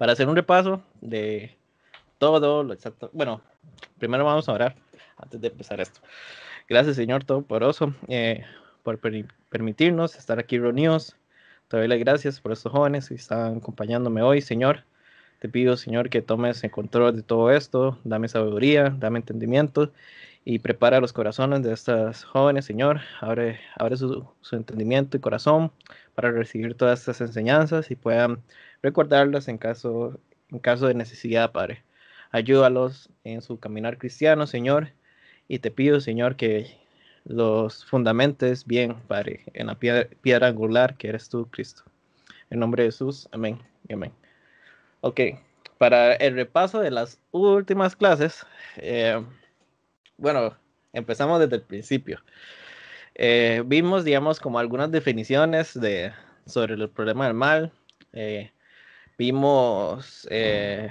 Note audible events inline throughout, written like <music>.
para hacer un repaso de todo lo exacto. Bueno, primero vamos a orar antes de empezar esto. Gracias, Señor Todopoderoso, eh, por permitirnos estar aquí reunidos. Te doy las gracias por estos jóvenes que están acompañándome hoy, Señor. Te pido, Señor, que tomes el control de todo esto. Dame sabiduría, dame entendimiento y prepara los corazones de estas jóvenes, Señor. Abre, abre su, entendimiento y corazón para recibir todas estas enseñanzas y puedan recordarlas en caso, en caso de necesidad, Padre. Ayúdalos en su caminar cristiano, Señor. Y te pido, Señor, que los fundamentes bien, Padre, en la piedra, angular que eres tú, Cristo. En nombre de Jesús, amén y amén. Ok, para el repaso de las últimas clases, eh, bueno, empezamos desde el principio. Eh, vimos, digamos, como algunas definiciones de, sobre el problema del mal. Eh, vimos, eh,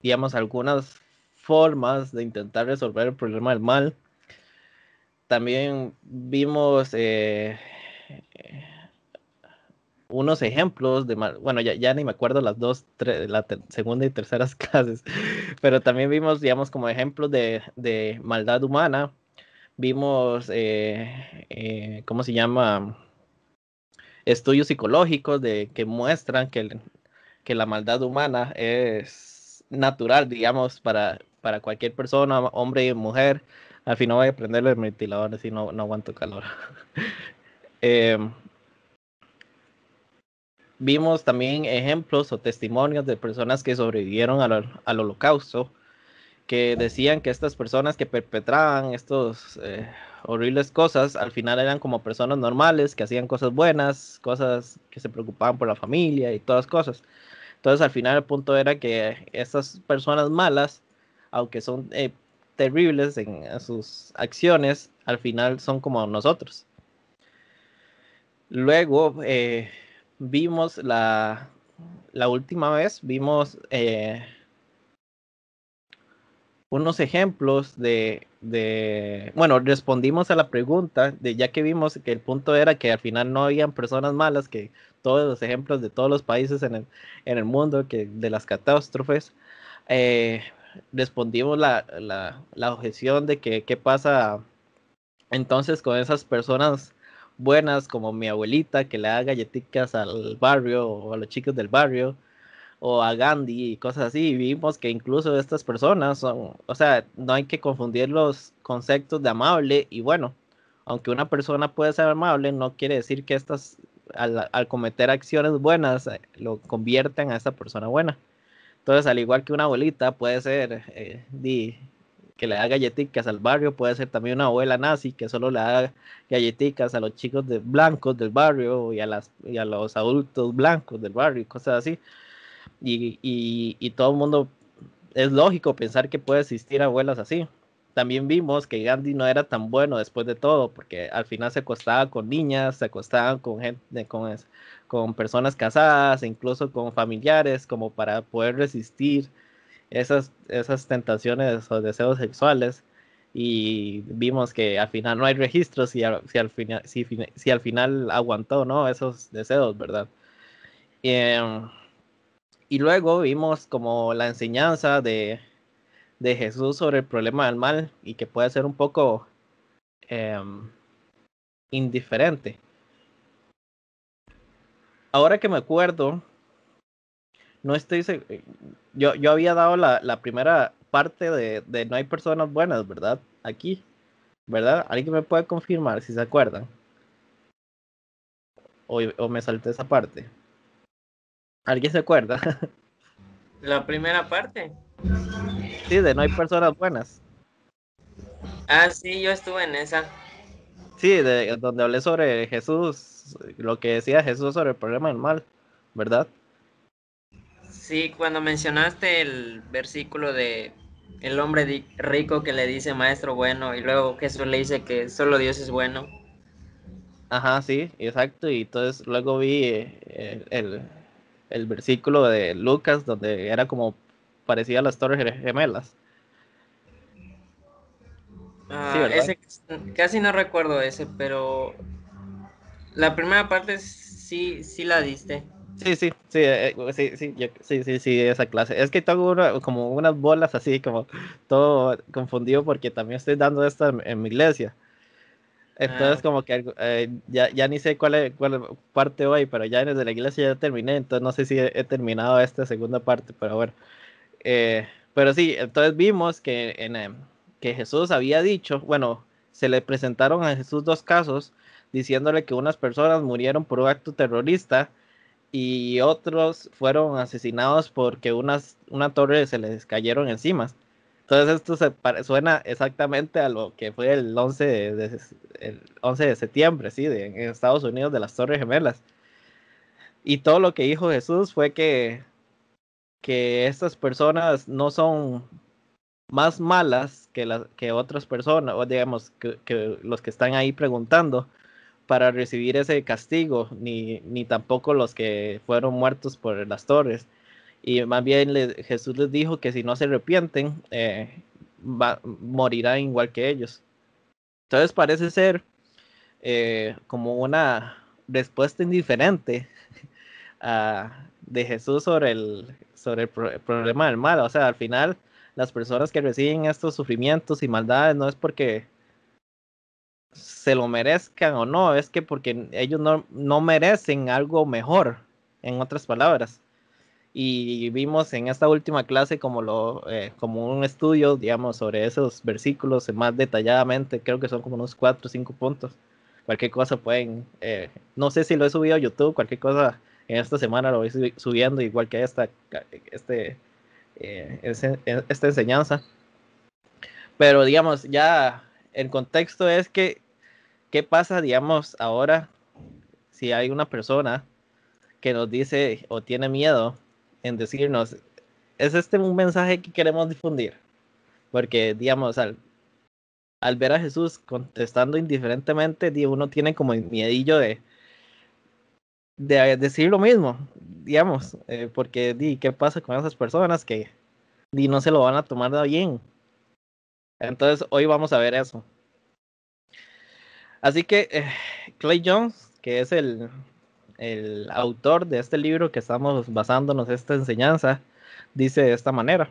digamos, algunas formas de intentar resolver el problema del mal. También vimos unos ejemplos de, mal... bueno, ya, ya ni me acuerdo las dos, tres la segunda y terceras <laughs> clases, pero también vimos, digamos, como ejemplos de, de maldad humana, vimos, eh, eh ¿cómo se llama? Estudios psicológicos de, que muestran que, que la maldad humana es natural, digamos, para, para cualquier persona, hombre y mujer. Al final voy a prenderle el ventilador, así no, no aguanto calor. <laughs> eh, vimos también ejemplos o testimonios de personas que sobrevivieron al, holocausto, que decían que estas personas que perpetraban estas eh, horribles cosas, al final eran como personas normales, que hacían cosas buenas, cosas que se preocupaban por la familia y todas cosas. Entonces al final el punto era que estas personas malas, aunque son eh, terribles en, sus acciones, al final son como nosotros. Luego, eh, vimos la, la última vez, vimos eh, unos ejemplos de, de, bueno, respondimos a la pregunta, de ya que vimos que el punto era que al final no habían personas malas, que todos los ejemplos de todos los países en el, en el mundo, que de las catástrofes, eh, respondimos la, la, la objeción de que qué pasa entonces con esas personas buenas como mi abuelita que le da galletitas al barrio o a los chicos del barrio o a Gandhi y cosas así. vimos que incluso estas personas son, o sea, no hay que confundir los conceptos de amable y bueno. Aunque una persona puede ser amable, no quiere decir que estas al, cometer acciones buenas, eh, lo conviertan a esta persona buena. Entonces, al igual que una abuelita, puede ser eh, de que le haga galletitas al barrio, puede ser también una abuela nazi que solo le da galletitas a los chicos de blancos del barrio y a, las, a los adultos blancos del barrio y cosas así. Y, todo el mundo, es lógico pensar que puede existir abuelas así. También vimos que Gandhi no era tan bueno después de todo, porque al final se acostaba con niñas, se acostaba con gente, con, con personas casadas, incluso con familiares, como para poder resistir esas, tentaciones o deseos sexuales y vimos que al final no hay registros si, al, final, si, al final aguantó no esos deseos, ¿verdad? Em, y luego vimos como la enseñanza de, de, Jesús sobre el problema del mal y que puede ser un poco em, indiferente. Ahora que me acuerdo, no estoy eh, yo, yo había dado la, primera parte de, no hay personas buenas, ¿verdad? Aquí, ¿verdad? ¿Alguien me puede confirmar si se acuerdan? O, me salté esa parte. ¿Alguien se acuerda? <laughs> La primera parte. Sí, de no hay personas buenas. Ah, sí, yo estuve en esa. Sí, de, donde hablé sobre Jesús, lo que decía Jesús sobre el problema del mal, ¿verdad? Sí, cuando mencionaste el versículo de el hombre rico que le dice maestro bueno y luego Jesús le dice que solo Dios es bueno. Ajá, sí, exacto. Y entonces luego vi eh, el, versículo de Lucas donde era como parecía a las torres gemelas. Ah, ese, casi no recuerdo ese, pero la primera parte sí, sí la diste. Sí, sí, sí, eh, eh, sí, sí, sí, sí, esa clase. Es que tengo como unas bolas así, como todo confundido porque también estoy dando esto en, mi iglesia. Entonces, ah. como que eh, ya, ya, ni sé cuál parte hoy, pero ya desde la iglesia ya terminé, entonces no sé si he, terminado esta segunda parte, pero bueno. pero sí, entonces vimos que, en, em, que Jesús había dicho, bueno, se le presentaron a Jesús dos casos diciéndole que unas personas murieron por un acto terrorista y otros fueron asesinados porque unas, una torre se les cayeron encima. Entonces esto se suena exactamente a lo que fue el 11 de, de septiembre, ¿sí? en Estados Unidos de las Torres Gemelas. Y todo lo que dijo Jesús fue que, que estas personas no son más malas que, las que otras personas, o digamos, que los que están ahí preguntando, para recibir ese castigo, ni, ni tampoco los que fueron muertos por las torres. Y más bien Jesús les dijo que si no se arrepienten, eh, morirán igual que ellos. Entonces parece ser eh, como una respuesta indiferente <laughs> de Jesús sobre el, sobre el problema del mal. O sea, al final las personas que reciben estos sufrimientos y maldades no es porque se lo merezcan o no, es que porque ellos no, merecen algo mejor, en otras palabras. Y vimos en esta última clase como, lo, eh, como un estudio, digamos, sobre esos versículos más detalladamente, creo que son como unos cuatro o 5 puntos. Cualquier cosa pueden, eh, no sé si lo he subido a YouTube, cualquier cosa en esta semana lo voy subiendo, igual que esta, este, eh, e-, esta enseñanza. Pero digamos, ya el contexto es que, ¿qué pasa, digamos, ahora si hay una persona que nos dice o tiene miedo en decirnos, es este un mensaje que queremos difundir? Porque, digamos, al, ver a Jesús contestando indiferentemente, uno tiene como el miedillo de, de decir lo mismo, digamos, eh, porque, ¿qué pasa con esas personas que no se lo van a tomar de bien? Entonces hoy vamos a ver eso. Así que eh, Clay Jones, que es el, el autor de este libro que estamos basándonos esta enseñanza, dice de esta manera.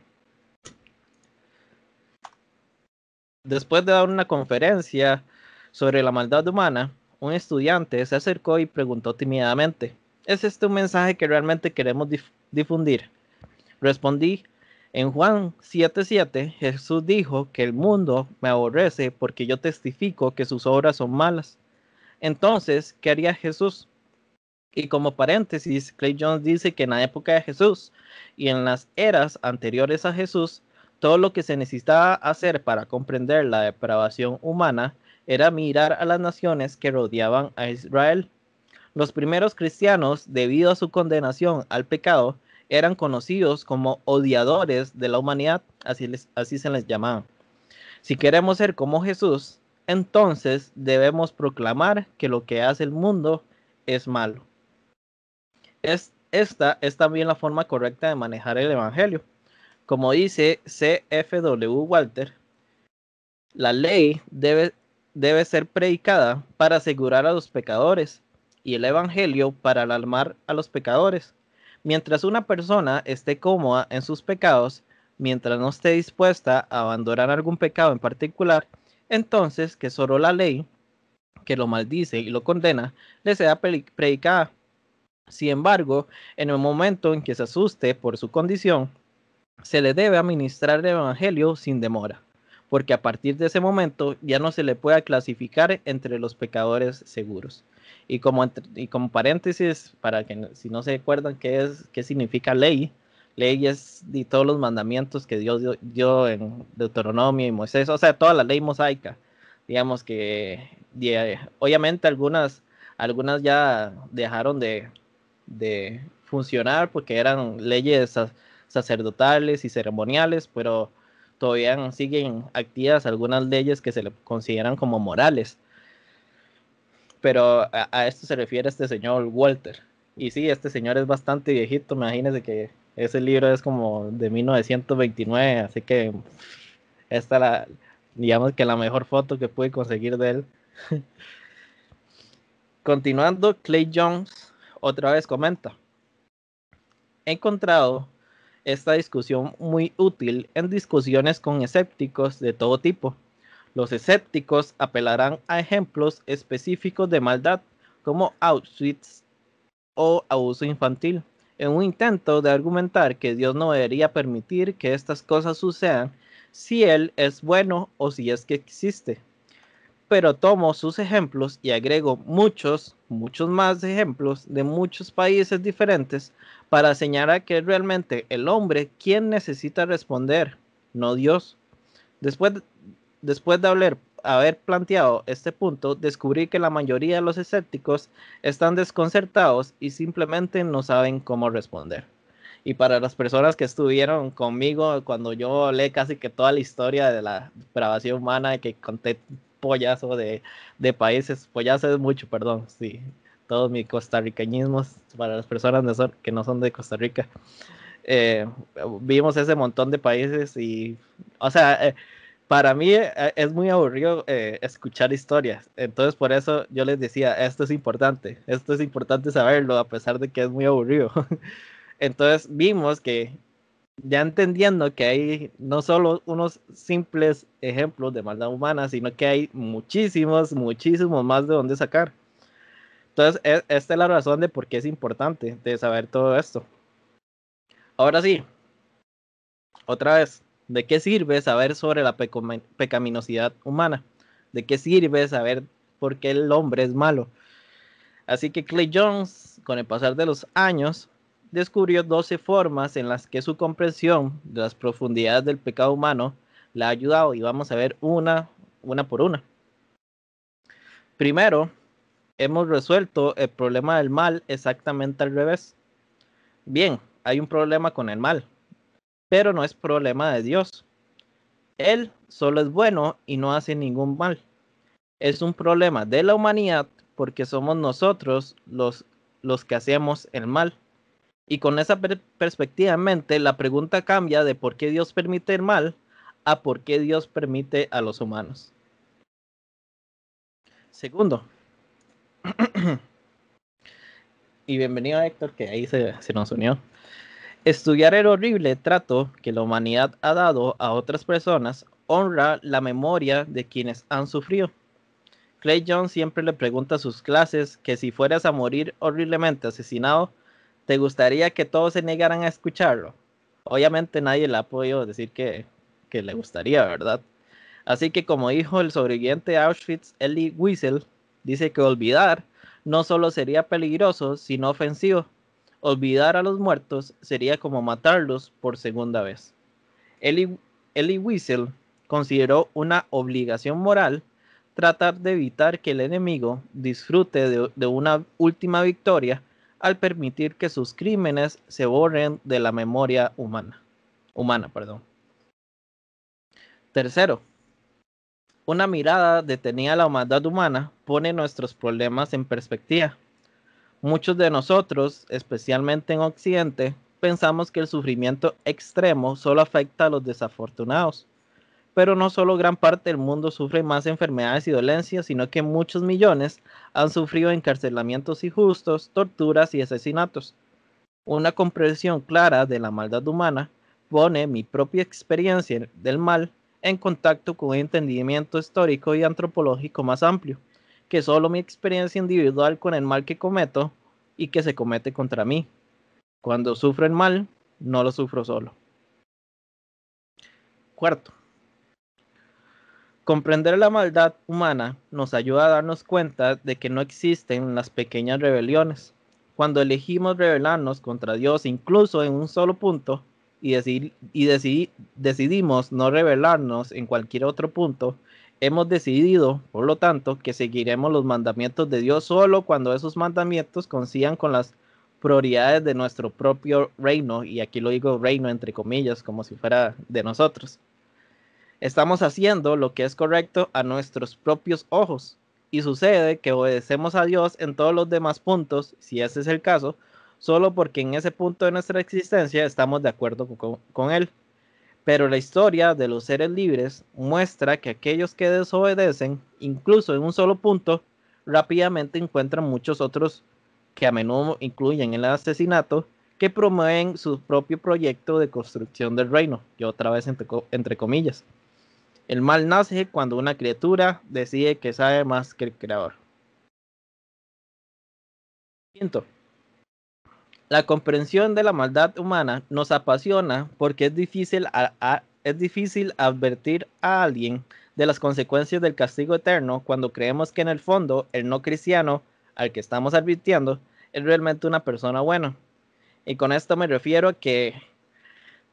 Después de dar una conferencia sobre la maldad humana, un estudiante se acercó y preguntó tímidamente, ¿es este un mensaje que realmente queremos difundir? Respondí en Juan 7:7 Jesús dijo que el mundo me aborrece porque yo testifico que sus obras son malas. Entonces, ¿qué haría Jesús? Y como paréntesis, Clay Jones dice que en la época de Jesús y en las eras anteriores a Jesús, todo lo que se necesitaba hacer para comprender la depravación humana era mirar a las naciones que rodeaban a Israel. Los primeros cristianos, debido a su condenación al pecado, eran conocidos como odiadores de la humanidad, así, les, así se les llamaba. Si queremos ser como Jesús, entonces debemos proclamar que lo que hace el mundo es malo. Es, esta es también la forma correcta de manejar el Evangelio. Como dice CFW Walter, la ley debe, debe ser predicada para asegurar a los pecadores y el Evangelio para alarmar a los pecadores. Mientras una persona esté cómoda en sus pecados, mientras no esté dispuesta a abandonar algún pecado en particular, entonces que solo la ley, que lo maldice y lo condena, le sea predicada. Sin embargo, en el momento en que se asuste por su condición, se le debe administrar el Evangelio sin demora, porque a partir de ese momento ya no se le pueda clasificar entre los pecadores seguros. Y como, y como paréntesis, para que si no se acuerdan qué, es, qué significa ley, ley es de todos los mandamientos que Dios dio, en Deuteronomio y Moisés, o sea, toda la ley mosaica. Digamos que obviamente algunas, algunas ya dejaron de, de funcionar porque eran leyes sacerdotales y ceremoniales, pero todavía siguen activas algunas leyes que se le consideran como morales pero a, esto se refiere este señor Walter. Y sí, este señor es bastante viejito, imagínense que ese libro es como de 1929, así que esta la, digamos que la mejor foto que pude conseguir de él. <laughs> Continuando, Clay Jones otra vez comenta, he encontrado esta discusión muy útil en discusiones con escépticos de todo tipo los escépticos apelarán a ejemplos específicos de maldad, como Auschwitz o abuso infantil, en un intento de argumentar que Dios no debería permitir que estas cosas sucedan si Él es bueno o si es que existe. Pero tomo sus ejemplos y agrego muchos, muchos más ejemplos de muchos países diferentes para señalar que es realmente el hombre quien necesita responder, no Dios. Después después de haber planteado este punto, descubrí que la mayoría de los escépticos están desconcertados y simplemente no saben cómo responder. Y para las personas que estuvieron conmigo cuando yo leí casi que toda la historia de la depravación humana, que conté pollazo de, de países, pollazo es mucho, perdón, sí, todos mis costarricañismos para las personas que no son de Costa Rica. Eh, vimos ese montón de países y, o sea, eh, para mí eh, eh, es muy aburrido eh, escuchar historias, entonces por eso yo les decía, esto es importante, esto es importante saberlo a pesar de que es muy aburrido. <laughs> entonces vimos que ya entendiendo que hay no solo unos simples ejemplos de maldad humana, sino que hay muchísimos, muchísimos más de dónde sacar. Entonces, e, esta es la razón de por qué es importante de saber todo esto. Ahora sí, otra vez, ¿De qué sirve saber sobre la pecaminosidad humana? ¿De qué sirve saber por qué el hombre es malo? Así que Clay Jones, con el pasar de los años, descubrió 12 formas en las que su comprensión de las profundidades del pecado humano la ha ayudado y vamos a ver una, una por una. Primero, hemos resuelto el problema del mal exactamente al revés. Bien, hay un problema con el mal, pero no es problema de Dios. Él solo es bueno y no hace ningún mal. Es un problema de la humanidad porque somos nosotros los, los que hacemos el mal. Y con esa perspectiva en mente, la pregunta cambia de por qué Dios permite el mal a por qué Dios permite a los humanos. Segundo, <clears throat> y bienvenido a Héctor, que ahí se nos unió. Estudiar el horrible trato que la humanidad ha dado a otras personas honra la memoria de quienes han sufrido. Clay Jones siempre le pregunta a sus clases que si fueras a morir horriblemente asesinado, ¿te gustaría que todos se negaran a escucharlo? Obviamente nadie le ha podido decir que, le gustaría, ¿verdad? Así que como dijo el sobreviviente de Auschwitz, Elie Wiesel, dice que olvidar no solo sería peligroso, sino ofensivo, Olvidar a los muertos sería como matarlos por segunda vez. Eli Wiesel consideró una obligación moral tratar de evitar que el enemigo disfrute de, una última victoria al permitir que sus crímenes se borren de la memoria humana. humana perdón. Tercero, una mirada detenida a la humanidad humana pone nuestros problemas en perspectiva Muchos de nosotros, especialmente en Occidente, pensamos que el sufrimiento extremo solo afecta a los desafortunados. Pero no solo gran parte del mundo sufre más enfermedades y dolencias, sino que muchos millones han sufrido encarcelamientos injustos, torturas y asesinatos. Una comprensión clara de la maldad humana pone mi propia experiencia del mal en contacto con un entendimiento histórico y antropológico más amplio que solo mi experiencia individual con el mal que cometo y que se comete contra mí. Cuando sufro el mal, no lo sufro solo. Cuarto, comprender la maldad humana nos ayuda a darnos cuenta de que no existen las pequeñas rebeliones. Cuando elegimos rebelarnos contra Dios incluso en un solo punto y, y decidimos no rebelarnos en cualquier otro punto, hemos decidido, por lo tanto, que seguiremos los mandamientos de Dios solo cuando esos mandamientos coincidan con las prioridades de nuestro propio reino, y aquí lo digo reino entre comillas, como si fuera de nosotros. Estamos haciendo lo que es correcto a nuestros propios ojos, y sucede que obedecemos a Dios en todos los demás puntos, si ese es el caso, solo porque en ese punto de nuestra existencia estamos de acuerdo con, con Él. Pero la historia de los seres libres muestra que aquellos que desobedecen, incluso en un solo punto, rápidamente encuentran muchos otros que a menudo incluyen el asesinato, que promueven su propio proyecto de construcción del reino, y otra vez entre, comillas. El mal nace cuando una criatura decide que sabe más que el creador. La comprensión de la maldad humana nos apasiona porque es difícil, es difícil advertir a alguien de las consecuencias del castigo eterno cuando creemos que en el fondo el no cristiano al que estamos advirtiendo es realmente una persona buena. Y con esto me refiero a que,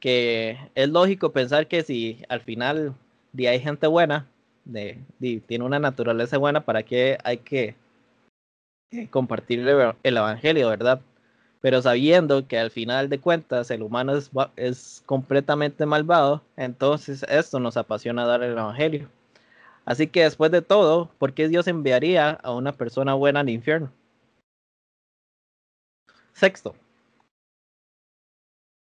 que es lógico pensar que si al final hay gente buena, tiene una naturaleza buena, ¿para qué hay que compartir el Evangelio, verdad? pero sabiendo que al final de cuentas el humano es, completamente malvado, entonces esto nos apasiona dar el Evangelio. Así que después de todo, ¿por qué Dios enviaría a una persona buena al infierno? Sexto,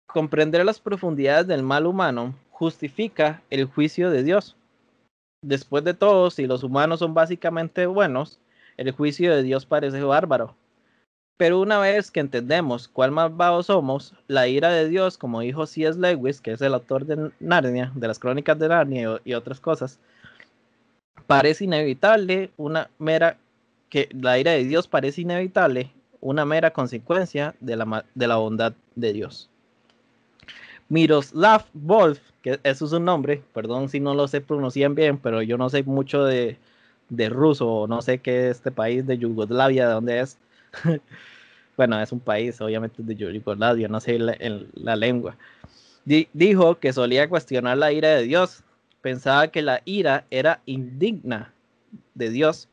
comprender las profundidades del mal humano justifica el juicio de Dios. Después de todo, si los humanos son básicamente buenos, el juicio de Dios parece bárbaro, pero una vez que entendemos cuál más somos, la ira de Dios, como dijo C.S. Lewis, que es el autor de Narnia, de las crónicas de Narnia y, otras cosas, parece inevitable una mera que la ira de Dios parece inevitable, una mera consecuencia de la, bondad de Dios. Miroslav Wolf, que eso es un nombre, perdón si no lo sé pronunciar bien, pero yo no sé mucho de, de ruso, no sé qué es este país de Yugoslavia, de dónde es, <laughs> bueno, es un país, obviamente de Yugoslavia, no sé la, lengua. dijo que solía cuestionar la ira de Dios, pensaba que la ira era indigna de Dios,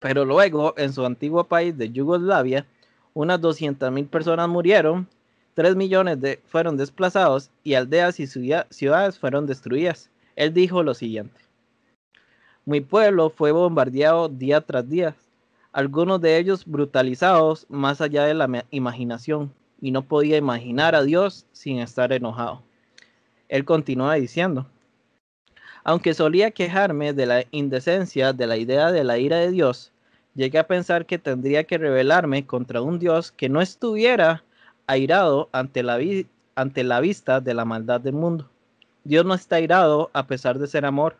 pero luego en su antiguo país de Yugoslavia, unas 200.000 personas murieron, 3 millones de, fueron desplazados y aldeas y ciudades fueron destruidas. Él dijo lo siguiente. Mi pueblo fue bombardeado día tras día, algunos de ellos brutalizados más allá de la imaginación, y no podía imaginar a Dios sin estar enojado. Él continúa diciendo, aunque solía quejarme de la indecencia de la idea de la ira de Dios, llegué a pensar que tendría que rebelarme contra un Dios que no estuviera airado ante la, ante la vista de la maldad del mundo. Dios no está airado a pesar de ser amor.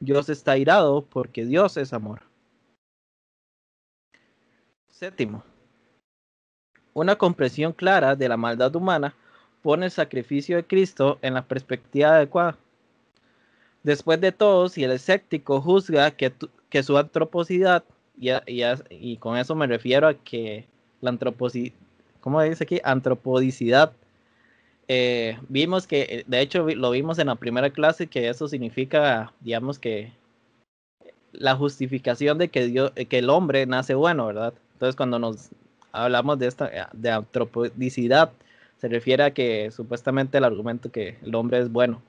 Dios está airado porque Dios es amor. Séptimo, una comprensión clara de la maldad humana pone el sacrificio de Cristo en la perspectiva adecuada. Después de todo, si el escéptico juzga que, que su antroposidad, y, y, con eso me refiero a que la antroposidad, ¿cómo dice aquí? Antropodicidad. Eh, vimos que, eh, de hecho, lo vimos en la primera clase, que eso significa, digamos que, la justificación de que, Dios, eh, que el hombre nace bueno, ¿verdad? Entonces, cuando nos hablamos de esta eh, de antropodicidad, se refiere a que supuestamente el argumento que el hombre es bueno.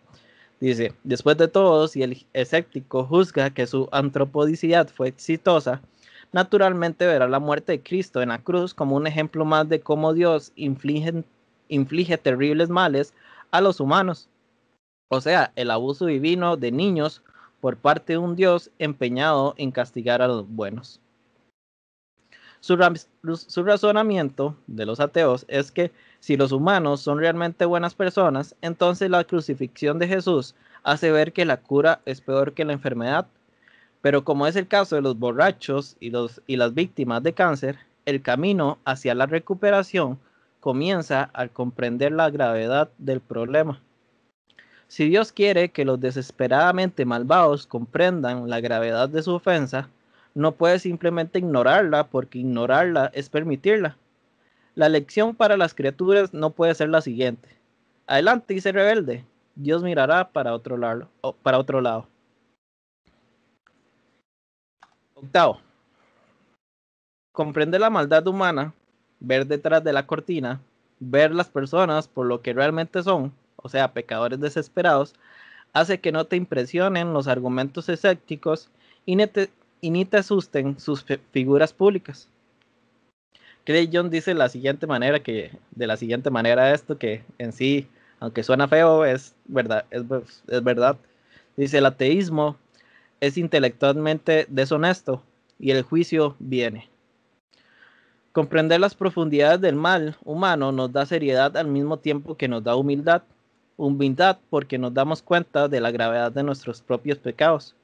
Dice, después de todo, si el escéptico juzga que su antropodicidad fue exitosa, naturalmente verá la muerte de Cristo en la cruz como un ejemplo más de cómo Dios inflige, inflige terribles males a los humanos. O sea, el abuso divino de niños por parte de un Dios empeñado en castigar a los buenos. Su, razonamiento de los ateos es que si los humanos son realmente buenas personas, entonces la crucifixión de Jesús hace ver que la cura es peor que la enfermedad. Pero como es el caso de los borrachos y, y las víctimas de cáncer, el camino hacia la recuperación comienza al comprender la gravedad del problema. Si Dios quiere que los desesperadamente malvados comprendan la gravedad de su ofensa, no puedes simplemente ignorarla porque ignorarla es permitirla. La lección para las criaturas no puede ser la siguiente. Adelante y se rebelde. Dios mirará para otro lado. Para otro lado. Octavo. Comprender la maldad humana, ver detrás de la cortina, ver las personas por lo que realmente son, o sea, pecadores desesperados, hace que no te impresionen los argumentos escépticos y, y ni te asusten sus figuras públicas. Craig John dice la siguiente manera que, de la siguiente manera esto, que en sí, aunque suena feo, es verdad, es, es verdad. Dice, el ateísmo es intelectualmente deshonesto y el juicio viene. Comprender las profundidades del mal humano nos da seriedad al mismo tiempo que nos da humildad. Humildad porque nos damos cuenta de la gravedad de nuestros propios pecados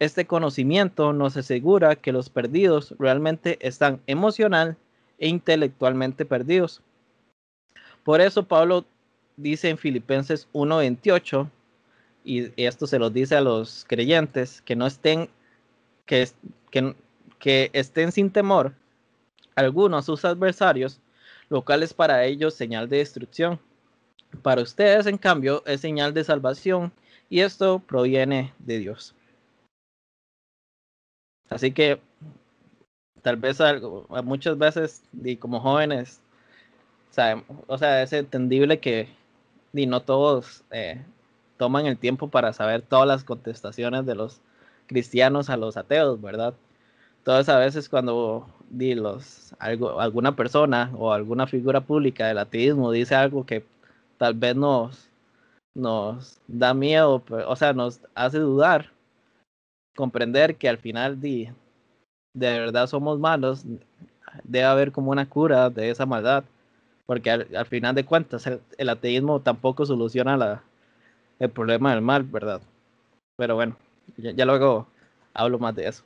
este conocimiento nos asegura que los perdidos realmente están emocional e intelectualmente perdidos. Por eso Pablo dice en Filipenses 1:28, y esto se lo dice a los creyentes, que no estén, que, estén sin temor algunos sus adversarios, lo cual es para ellos señal de destrucción. Para ustedes, en cambio, es señal de salvación y esto proviene de Dios. Así que tal vez muchas veces, y como jóvenes, sabemos, o sea, es entendible que no todos eh, toman el tiempo para saber todas las contestaciones de los cristianos a los ateos, ¿verdad? Entonces a veces cuando di algo, alguna persona o alguna figura pública del ateísmo dice algo que tal vez nos, nos da miedo, o sea, nos hace dudar, comprender que al final de, de verdad somos malos, debe haber como una cura de esa maldad, porque al, final de cuentas el, ateísmo tampoco soluciona el problema del mal, ¿verdad? Pero bueno, ya, luego hablo más de eso.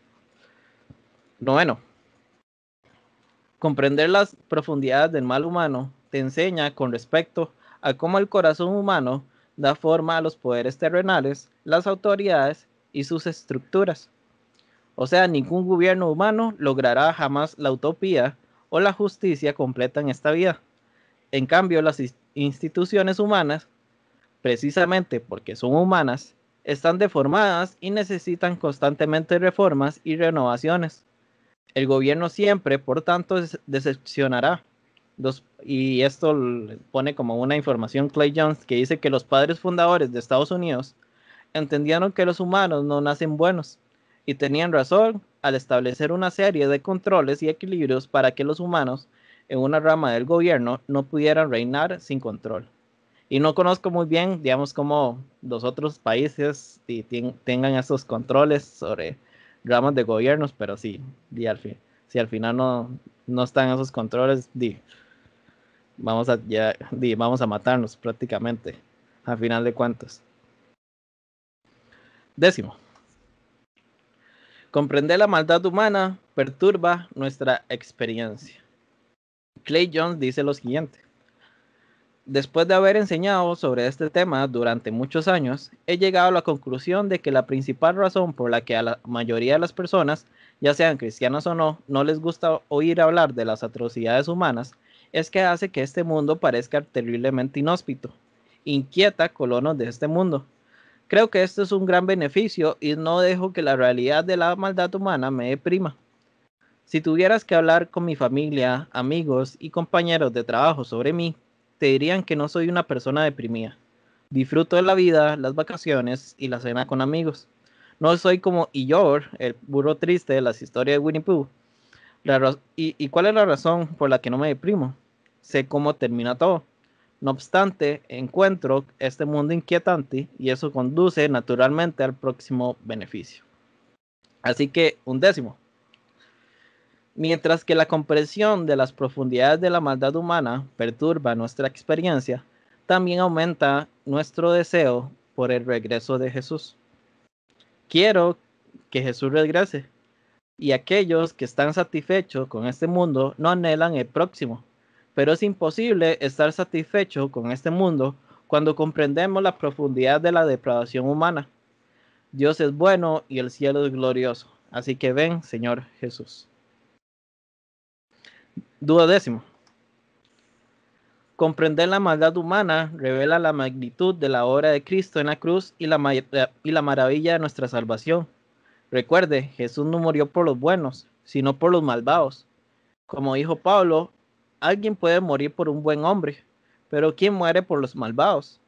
Bueno... comprender las profundidades del mal humano te enseña con respecto a cómo el corazón humano da forma a los poderes terrenales, las autoridades y sus estructuras. O sea, ningún gobierno humano logrará jamás la utopía o la justicia completa en esta vida. En cambio, las instituciones humanas, precisamente porque son humanas, están deformadas y necesitan constantemente reformas y renovaciones. El gobierno siempre, por tanto, decepcionará. y esto pone como una información Clay Jones que dice que los padres fundadores de Estados Unidos entendieron que los humanos no nacen buenos, y tenían razón al establecer una serie de controles y equilibrios para que los humanos en una rama del gobierno no pudieran reinar sin control. Y no conozco muy bien, digamos, cómo los otros países tengan esos controles sobre ramas de gobiernos, pero sí, y al fin, si al final no, no están esos controles, di, vamos, a, ya, di, vamos a matarnos prácticamente, al final de cuántos Décimo. Comprender la maldad humana perturba nuestra experiencia. Clay Jones dice lo siguiente. Después de haber enseñado sobre este tema durante muchos años, he llegado a la conclusión de que la principal razón por la que a la mayoría de las personas, ya sean cristianas o no, no les gusta oír hablar de las atrocidades humanas, es que hace que este mundo parezca terriblemente inhóspito. Inquieta colonos de este mundo, Creo que esto es un gran beneficio y no dejo que la realidad de la maldad humana me deprima. Si tuvieras que hablar con mi familia, amigos y compañeros de trabajo sobre mí, te dirían que no soy una persona deprimida. Disfruto de la vida, las vacaciones y la cena con amigos. No soy como Iyor, el burro triste de las historias de Winnie Pooh. ¿Y cuál es la razón por la que no me deprimo? Sé cómo termina todo no obstante, encuentro este mundo inquietante y eso conduce naturalmente al próximo beneficio. Así que, un décimo. Mientras que la comprensión de las profundidades de la maldad humana perturba nuestra experiencia, también aumenta nuestro deseo por el regreso de Jesús. Quiero que Jesús regrese, y aquellos que están satisfechos con este mundo no anhelan el próximo, pero es imposible estar satisfecho con este mundo cuando comprendemos la profundidad de la depravación humana. Dios es bueno y el cielo es glorioso. Así que ven, Señor Jesús. décimo. Comprender la maldad humana revela la magnitud de la obra de Cristo en la cruz y la, y la maravilla de nuestra salvación. Recuerde, Jesús no murió por los buenos, sino por los malvados. Como dijo Pablo, alguien puede morir por un buen hombre, pero ¿quién muere por los malvados?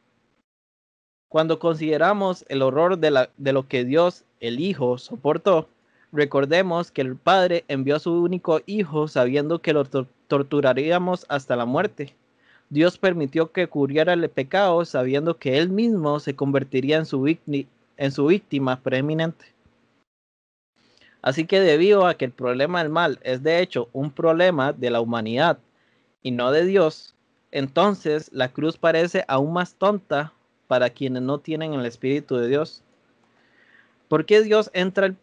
Cuando consideramos el horror de, lo que Dios, el Hijo, soportó, recordemos que el Padre envió a su único Hijo sabiendo que lo torturaríamos hasta la muerte. Dios permitió que cubriera el pecado sabiendo que Él mismo se convertiría en su víctima preeminente. Así que debido a que el problema del mal es de hecho un problema de la humanidad, y no de Dios, entonces la cruz parece aún más tonta para quienes no tienen el Espíritu de Dios. ¿Por qué Dios entra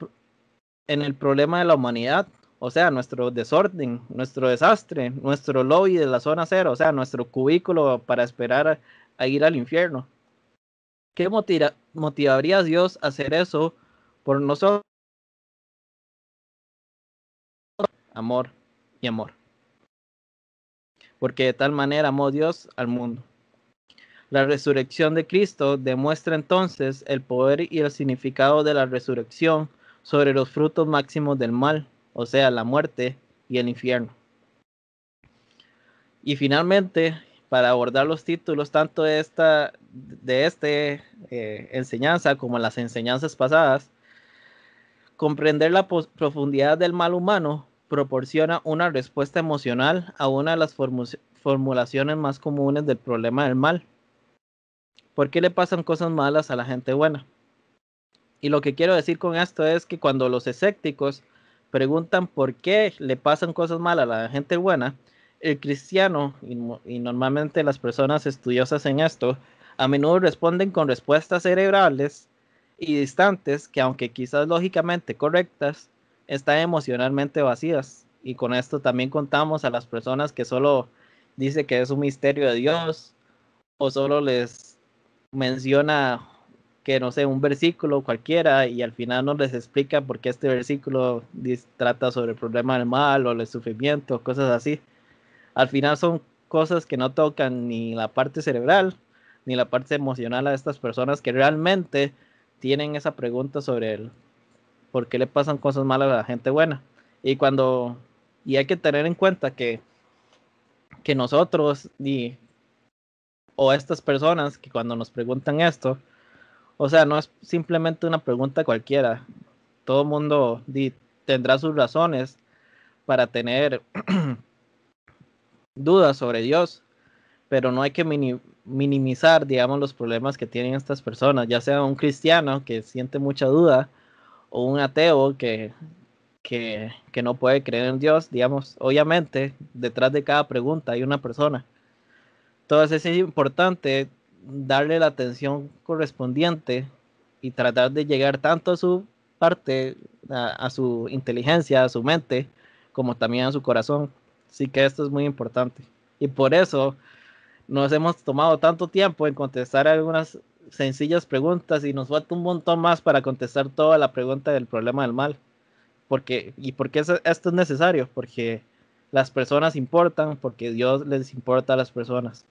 en el problema de la humanidad? O sea, nuestro desorden, nuestro desastre, nuestro lobby de la zona cero, o sea, nuestro cubículo para esperar a, ir al infierno. ¿Qué motivaría a Dios a hacer eso por nosotros? Amor y amor porque de tal manera amó Dios al mundo. La resurrección de Cristo demuestra entonces el poder y el significado de la resurrección sobre los frutos máximos del mal, o sea, la muerte y el infierno. Y finalmente, para abordar los títulos tanto de esta de este, eh, enseñanza como las enseñanzas pasadas, comprender la profundidad del mal humano proporciona una respuesta emocional a una de las formulaciones más comunes del problema del mal. ¿Por qué le pasan cosas malas a la gente buena? Y lo que quiero decir con esto es que cuando los escépticos preguntan por qué le pasan cosas malas a la gente buena, el cristiano, y, normalmente las personas estudiosas en esto, a menudo responden con respuestas cerebrales y distantes que aunque quizás lógicamente correctas, están emocionalmente vacías. Y con esto también contamos a las personas que solo dice que es un misterio de Dios o solo les menciona que no sé, un versículo cualquiera y al final no les explica por qué este versículo trata sobre el problema del mal o el sufrimiento, cosas así. Al final son cosas que no tocan ni la parte cerebral ni la parte emocional a estas personas que realmente tienen esa pregunta sobre el, por qué le pasan cosas malas a la gente buena. Y cuando, y hay que tener en cuenta que, que nosotros o estas personas que cuando nos preguntan esto, o sea, no es simplemente una pregunta cualquiera. Todo el mundo di tendrá sus razones para tener <clears throat> dudas sobre Dios, pero no hay que minimizar, digamos, los problemas que tienen estas personas, ya sea un cristiano que siente mucha duda o un ateo que, que, que, no puede creer en Dios, digamos, obviamente detrás de cada pregunta hay una persona. Entonces es importante darle la atención correspondiente y tratar de llegar tanto a su parte, a, su inteligencia, a su mente, como también a su corazón. Así que esto es muy importante. Y por eso nos hemos tomado tanto tiempo en contestar algunas sencillas preguntas y nos falta un montón más para contestar toda la pregunta del problema del mal. Porque, ¿Y por esto es necesario? Porque las personas importan, porque Dios les importa a las personas.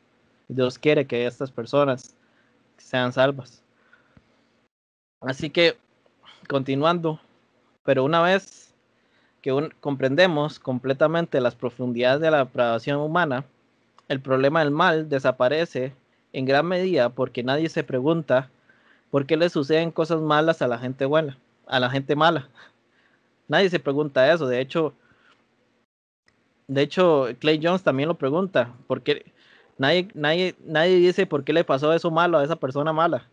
Dios quiere que estas personas sean salvas. Así que, continuando, pero una vez que comprendemos completamente las profundidades de la depravación humana, el problema del mal desaparece en gran medida porque nadie se pregunta por qué le suceden cosas malas a la gente buena, a la gente mala. <laughs> Nadie se pregunta eso. De hecho, de hecho, Clay Jones también lo pregunta, porque nadie, nadie, nadie dice por qué le pasó eso malo a esa persona mala.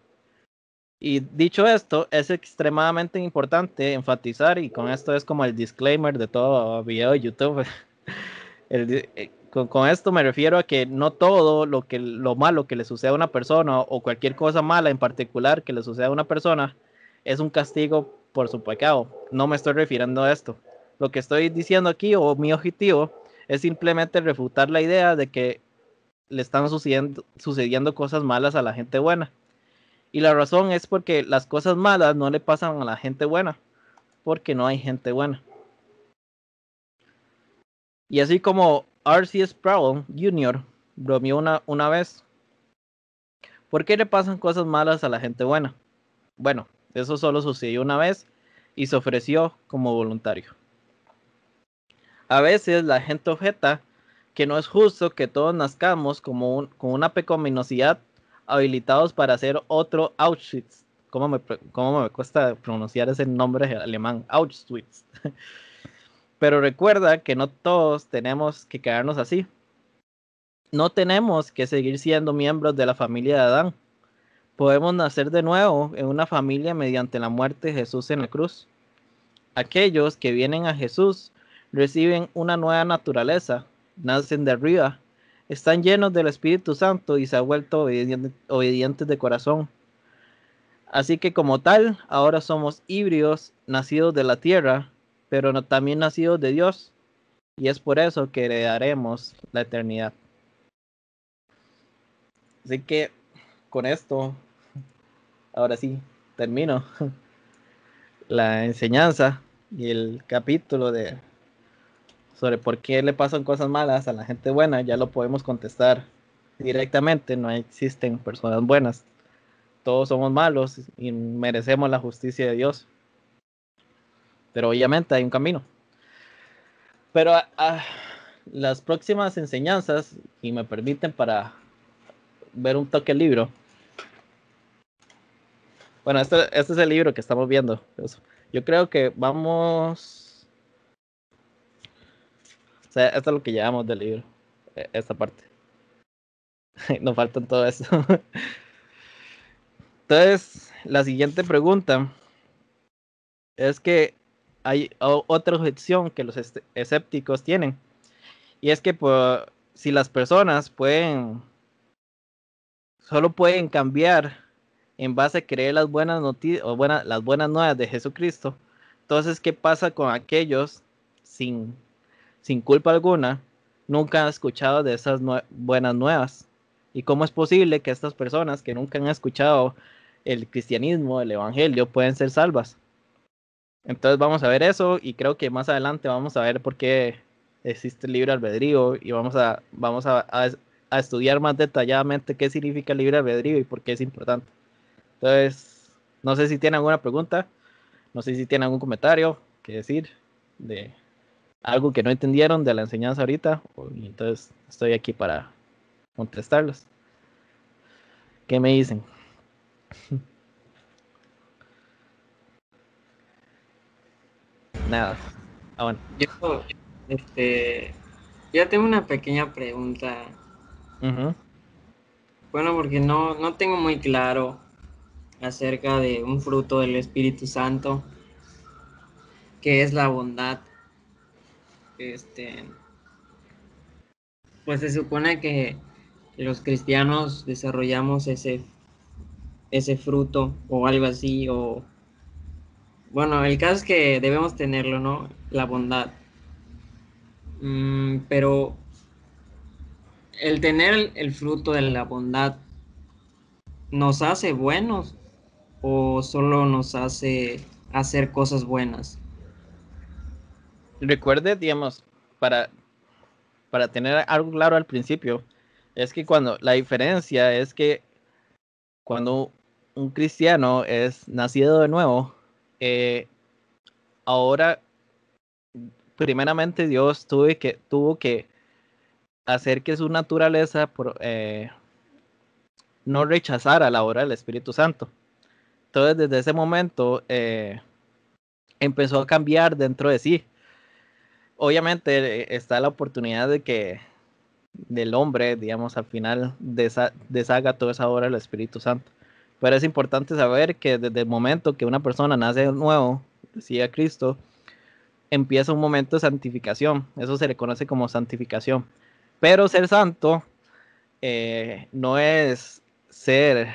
Y dicho esto, es extremadamente importante enfatizar, y con esto es como el disclaimer de todo video de YouTube, <laughs> el, eh, con, esto me refiero a que no todo lo, que, lo malo que le sucede a una persona o cualquier cosa mala en particular que le suceda a una persona es un castigo por su pecado. No me estoy refiriendo a esto. Lo que estoy diciendo aquí o mi objetivo es simplemente refutar la idea de que le están sucediendo cosas malas a la gente buena. Y la razón es porque las cosas malas no le pasan a la gente buena, porque no hay gente buena. Y así como R.C. Sproul Jr. bromeó una, una vez. ¿Por qué le pasan cosas malas a la gente buena? Bueno, eso solo sucedió una vez y se ofreció como voluntario. A veces la gente objeta que no es justo que todos nazcamos como con una pecaminosidad habilitados para hacer otro Auschwitz. ¿Cómo me, ¿Cómo me cuesta pronunciar ese nombre alemán? Auschwitz. <laughs> Pero recuerda que no todos tenemos que quedarnos así. No tenemos que seguir siendo miembros de la familia de Adán. Podemos nacer de nuevo en una familia mediante la muerte de Jesús en la cruz. Aquellos que vienen a Jesús reciben una nueva naturaleza, nacen de arriba, están llenos del Espíritu Santo y se han vuelto obedientes de corazón. Así que como tal, ahora somos híbridos, nacidos de la tierra, pero no, también nacidos de Dios, y es por eso que heredaremos la eternidad. Así que con esto, ahora sí, termino <laughs> la enseñanza y el capítulo de sobre por qué le pasan cosas malas a la gente buena, ya lo podemos contestar directamente, no existen personas buenas. Todos somos malos y merecemos la justicia de Dios pero obviamente hay un camino. Pero ah, ah, las próximas enseñanzas, y me permiten para ver un toque el libro. Bueno, este, este, es el libro que estamos viendo. Yo creo que vamos... O sea, esto es lo que llevamos del libro, e, esta parte. <laughs> Nos faltan todo eso. <laughs> Entonces, la siguiente pregunta es que hay otra objeción que los escépticos tienen. Y es que pues, si las personas pueden, solo pueden cambiar en base a creer las buenas noticias o las buenas nuevas de Jesucristo, entonces, ¿qué pasa con aquellos sin, sin culpa alguna? Nunca han escuchado de esas buenas nuevas. ¿Y cómo es posible que estas personas que nunca han escuchado el cristianismo, el evangelio, pueden ser salvas? Entonces vamos a ver eso y creo que más adelante vamos a ver por qué existe el libre albedrío y vamos a, vamos a, estudiar más detalladamente qué significa el libre albedrío y por qué es importante. Entonces, no sé si tienen alguna pregunta, no sé si tienen algún comentario que decir de algo que no entendieron de la enseñanza ahorita, entonces estoy aquí para contestarlos. ¿Qué me dicen? <laughs> Ah, Yo, este, ya tengo una pequeña pregunta. Bueno, porque no, no tengo muy claro acerca de un fruto del Espíritu Santo, que es la bondad. Este, pues se supone que los cristianos desarrollamos ese, ese fruto o algo así, o bueno, el caso es que debemos tenerlo, ¿no? La bondad. Mm, pero el tener el, fruto de la bondad nos hace buenos o solo nos hace hacer cosas buenas. Recuerde, digamos, para, para tener algo claro al principio, es que cuando la diferencia es que cuando un cristiano es nacido de nuevo, eh, ahora, primeramente Dios tuvo que hacer que su naturaleza eh, no rechazara la obra del Espíritu Santo. Entonces, desde ese momento, eh, empezó a cambiar dentro de sí. Obviamente está la oportunidad de que del hombre, digamos, al final deshaga toda esa obra del Espíritu Santo. Pero es importante saber que desde el momento que una persona nace de nuevo, decía Cristo, empieza un momento de santificación. Eso se le conoce como santificación. Pero ser santo eh, no es ser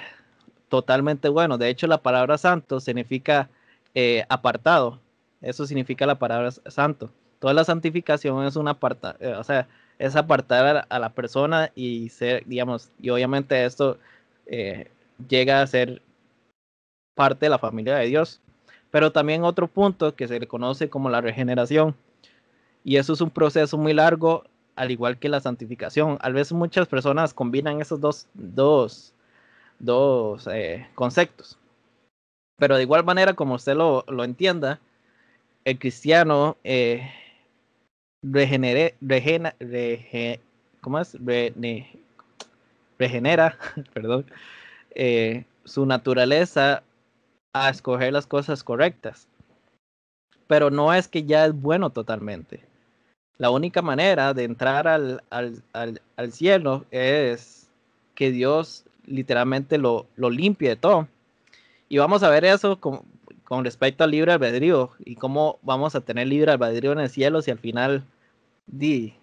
totalmente bueno. De hecho, la palabra santo significa eh, apartado. Eso significa la palabra santo. Toda la santificación es una aparta, eh, o sea, es apartar a la, persona y ser, digamos, y obviamente esto llega a ser parte de la familia de Dios. Pero también otro punto que se le conoce como la regeneración. Y eso es un proceso muy largo, al igual que la santificación. A veces muchas personas combinan esos dos, dos, dos eh, conceptos. Pero de igual manera, como usted lo, lo entienda, el cristiano eh, regenere, es? regenera, <laughs> perdón, eh, su naturaleza a escoger las cosas correctas. Pero no es que ya es bueno totalmente. La única manera de entrar al, cielo es que Dios literalmente lo, lo limpie de todo. Y vamos a ver eso con, respecto al libre albedrío y cómo vamos a tener libre albedrío en el cielo si al final di,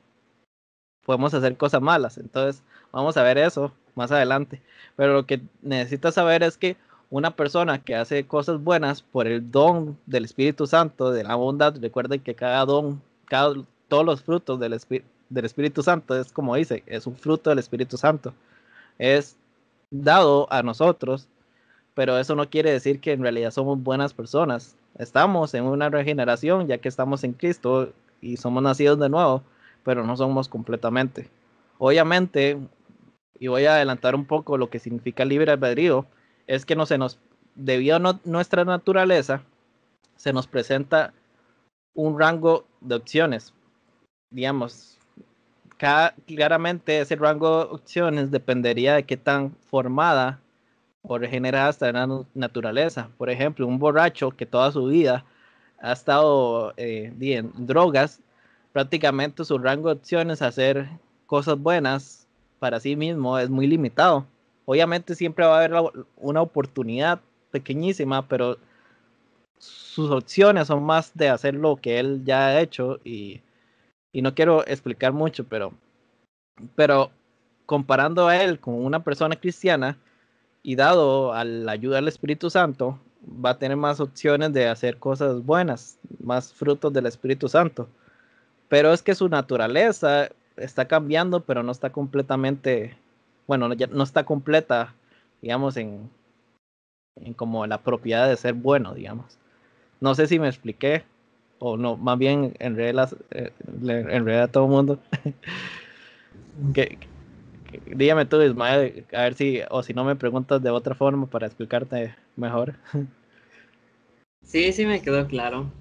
podemos hacer cosas malas. Entonces, vamos a ver eso más adelante. Pero lo que necesitas saber es que una persona que hace cosas buenas por el don del Espíritu Santo, de la bondad, recuerden que cada don, cada, todos los frutos del, del Espíritu Santo, es como dice, es un fruto del Espíritu Santo. Es dado a nosotros, pero eso no quiere decir que en realidad somos buenas personas. Estamos en una regeneración ya que estamos en Cristo y somos nacidos de nuevo, pero no somos completamente. Obviamente, y voy a adelantar un poco lo que significa libre albedrío, es que no se nos, debido a nuestra naturaleza, se nos presenta un rango de opciones. Digamos, claramente ese rango de opciones dependería de qué tan formada o regenerada está la naturaleza. Por ejemplo, un borracho que toda su vida ha estado eh, en drogas, prácticamente su rango de opciones Es hacer cosas buenas para sí mismo es muy limitado. Obviamente siempre va a haber una oportunidad pequeñísima, pero sus opciones son más de hacer lo que él ya ha hecho y, no quiero explicar mucho, pero, pero comparando a él con una persona cristiana y dado a la ayuda del Espíritu Santo, va a tener más opciones de hacer cosas buenas, más frutos del Espíritu Santo. Pero es que su naturaleza está cambiando, pero no está completamente, bueno, ya no está completa, digamos, en, como la propiedad de ser bueno, digamos. No sé si me expliqué, o no, más bien en realidad eh, en realidad a todo el mundo. <laughs> que, dígame tú, Ismael, a ver si, o si no me preguntas de otra forma para explicarte mejor. <laughs> sí, sí me quedó claro.